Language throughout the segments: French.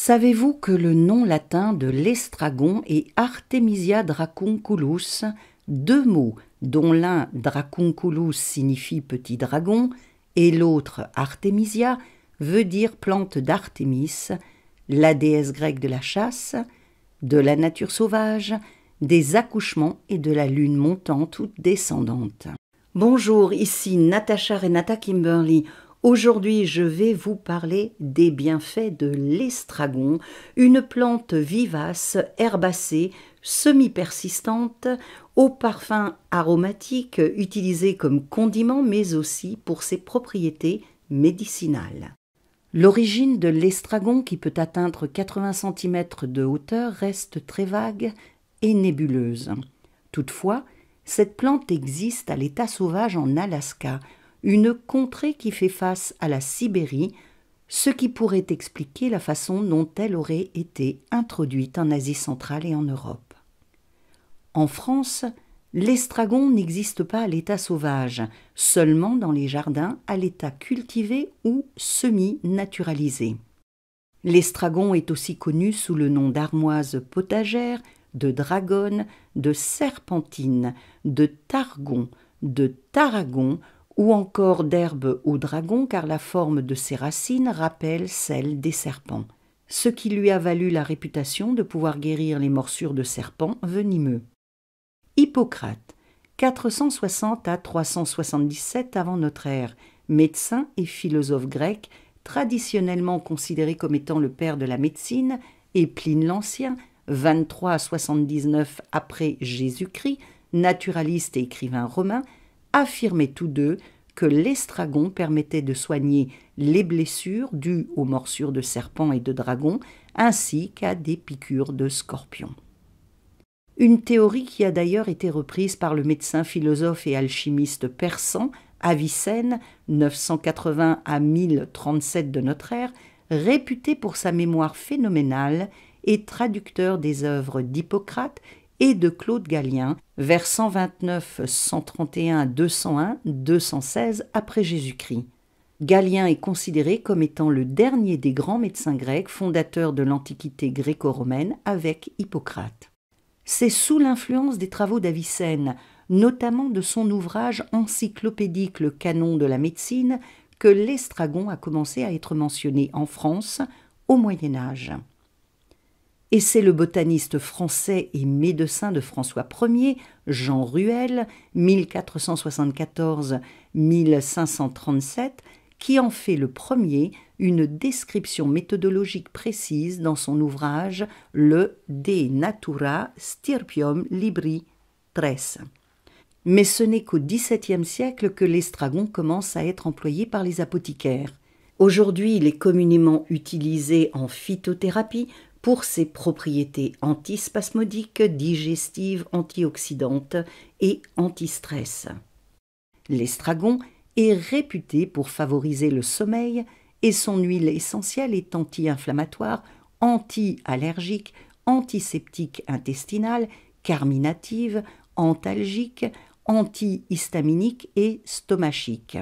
Savez-vous que le nom latin de l'estragon est Artemisia dracunculus, deux mots dont l'un dracunculus signifie petit dragon et l'autre Artemisia veut dire plante d'Artémis, la déesse grecque de la chasse, de la nature sauvage, des accouchements et de la lune montante ou descendante. Bonjour, ici Natacha Renata Kimberly. Aujourd'hui, je vais vous parler des bienfaits de l'estragon, une plante vivace, herbacée, semi-persistante, au parfum aromatique utilisé comme condiment mais aussi pour ses propriétés médicinales. L'origine de l'estragon qui peut atteindre 80 cm de hauteur reste très vague et nébuleuse. Toutefois, cette plante existe à l'état sauvage en Alaska, une contrée qui fait face à la Sibérie, ce qui pourrait expliquer la façon dont elle aurait été introduite en Asie centrale et en Europe. En France, l'estragon n'existe pas à l'état sauvage, seulement dans les jardins à l'état cultivé ou semi-naturalisé. L'estragon est aussi connu sous le nom d'armoise potagère, de dragonne, de serpentine, de targon, de taragon ou encore d'herbe au dragon car la forme de ses racines rappelle celle des serpents, ce qui lui a valu la réputation de pouvoir guérir les morsures de serpents venimeux. Hippocrate, 460 à 377 avant notre ère, médecin et philosophe grec, traditionnellement considéré comme étant le père de la médecine, et Pline l'Ancien, 23 à 79 après Jésus-Christ, naturaliste et écrivain romain, affirmaient tous deux que l'estragon permettait de soigner les blessures dues aux morsures de serpents et de dragons, ainsi qu'à des piqûres de scorpions. Une théorie qui a d'ailleurs été reprise par le médecin philosophe et alchimiste persan Avicenne, 980 à 1037 de notre ère, réputé pour sa mémoire phénoménale et traducteur des œuvres d'Hippocrate et de Claude Galien vers 129, 131, 201, 216 après Jésus-Christ. Galien est considéré comme étant le dernier des grands médecins grecs fondateurs de l'Antiquité gréco-romaine avec Hippocrate. C'est sous l'influence des travaux d'Avicenne, notamment de son ouvrage encyclopédique Le canon de la médecine, que l'estragon a commencé à être mentionné en France au Moyen Âge et c'est le botaniste français et médecin de François Ier, Jean Ruel, 1474-1537, qui en fait le premier une description méthodologique précise dans son ouvrage Le De Natura Stirpium Libri 13. Mais ce n'est qu'au XVIIe siècle que l'estragon commence à être employé par les apothicaires. Aujourd'hui, il est communément utilisé en phytothérapie, pour ses propriétés antispasmodiques, digestives, antioxydantes et anti-stress. L'estragon est réputé pour favoriser le sommeil et son huile essentielle est anti-inflammatoire, anti-allergique, antiseptique intestinale, carminative, antalgique, anti-histaminique et stomachique.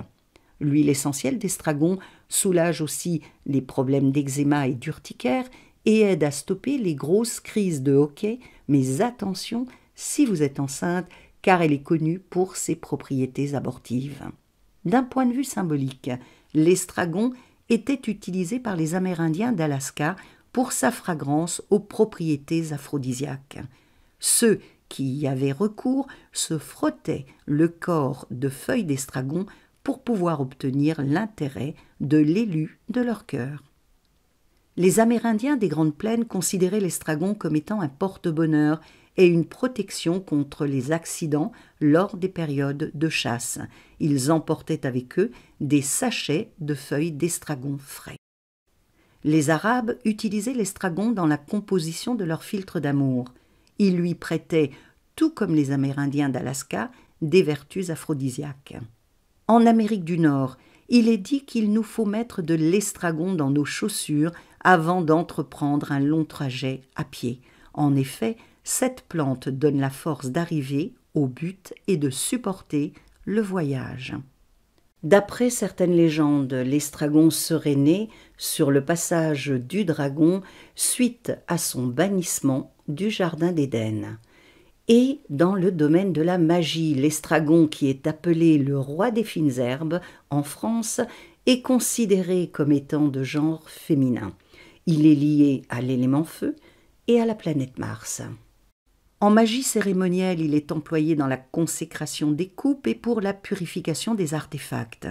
L'huile essentielle d'estragon soulage aussi les problèmes d'eczéma et d'urticaire et aide à stopper les grosses crises de hockey, mais attention si vous êtes enceinte, car elle est connue pour ses propriétés abortives. D'un point de vue symbolique, l'estragon était utilisé par les Amérindiens d'Alaska pour sa fragrance aux propriétés aphrodisiaques. Ceux qui y avaient recours se frottaient le corps de feuilles d'estragon pour pouvoir obtenir l'intérêt de l'élu de leur cœur les Amérindiens des Grandes Plaines considéraient l'estragon comme étant un porte-bonheur et une protection contre les accidents lors des périodes de chasse. Ils emportaient avec eux des sachets de feuilles d'estragon frais. Les Arabes utilisaient l'estragon dans la composition de leur filtre d'amour. Ils lui prêtaient, tout comme les Amérindiens d'Alaska, des vertus aphrodisiaques. En Amérique du Nord, il est dit qu'il nous faut mettre de l'estragon dans nos chaussures avant d'entreprendre un long trajet à pied. En effet, cette plante donne la force d'arriver au but et de supporter le voyage. D'après certaines légendes, l'estragon serait né sur le passage du dragon suite à son bannissement du Jardin d'Éden. Et dans le domaine de la magie, l'estragon, qui est appelé le roi des fines herbes en France, est considéré comme étant de genre féminin. Il est lié à l'élément feu et à la planète Mars. En magie cérémonielle, il est employé dans la consécration des coupes et pour la purification des artefacts.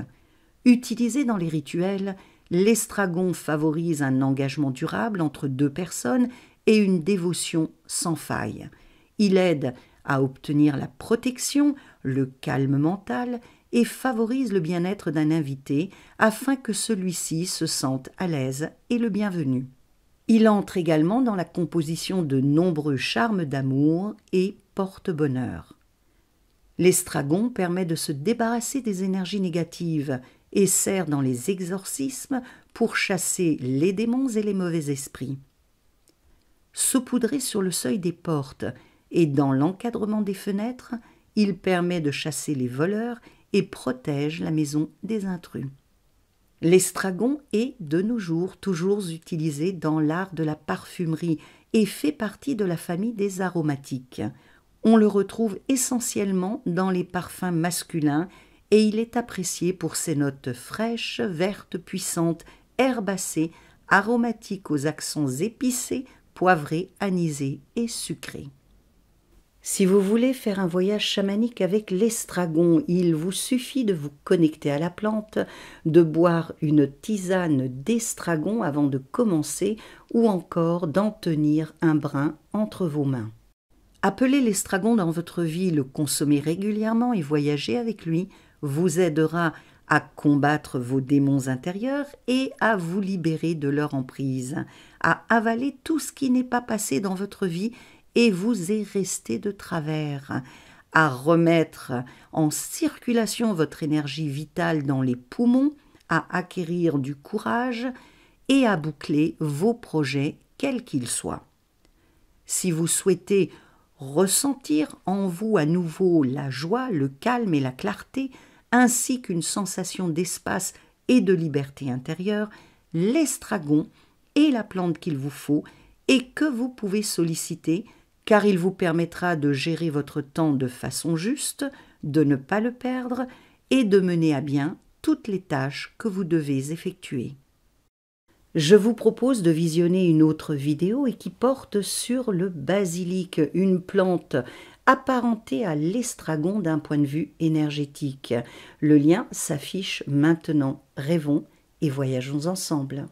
Utilisé dans les rituels, l'estragon favorise un engagement durable entre deux personnes et une dévotion sans faille. Il aide à obtenir la protection, le calme mental et favorise le bien-être d'un invité afin que celui-ci se sente à l'aise et le bienvenu. Il entre également dans la composition de nombreux charmes d'amour et porte-bonheur. L'estragon permet de se débarrasser des énergies négatives et sert dans les exorcismes pour chasser les démons et les mauvais esprits. Saupoudré sur le seuil des portes et dans l'encadrement des fenêtres, il permet de chasser les voleurs et protège la maison des intrus. L'estragon est, de nos jours, toujours utilisé dans l'art de la parfumerie et fait partie de la famille des aromatiques. On le retrouve essentiellement dans les parfums masculins et il est apprécié pour ses notes fraîches, vertes, puissantes, herbacées, aromatiques aux accents épicés, poivrés, anisés et sucrés. Si vous voulez faire un voyage chamanique avec l'estragon, il vous suffit de vous connecter à la plante, de boire une tisane d'estragon avant de commencer ou encore d'en tenir un brin entre vos mains. Appeler l'estragon dans votre vie, le consommer régulièrement et voyager avec lui vous aidera à combattre vos démons intérieurs et à vous libérer de leur emprise, à avaler tout ce qui n'est pas passé dans votre vie et vous est resté de travers à remettre en circulation votre énergie vitale dans les poumons, à acquérir du courage et à boucler vos projets, quels qu'ils soient. Si vous souhaitez ressentir en vous à nouveau la joie, le calme et la clarté, ainsi qu'une sensation d'espace et de liberté intérieure, l'estragon est la plante qu'il vous faut et que vous pouvez solliciter car il vous permettra de gérer votre temps de façon juste, de ne pas le perdre et de mener à bien toutes les tâches que vous devez effectuer. Je vous propose de visionner une autre vidéo et qui porte sur le basilic, une plante apparentée à l'estragon d'un point de vue énergétique. Le lien s'affiche maintenant. Rêvons et voyageons ensemble.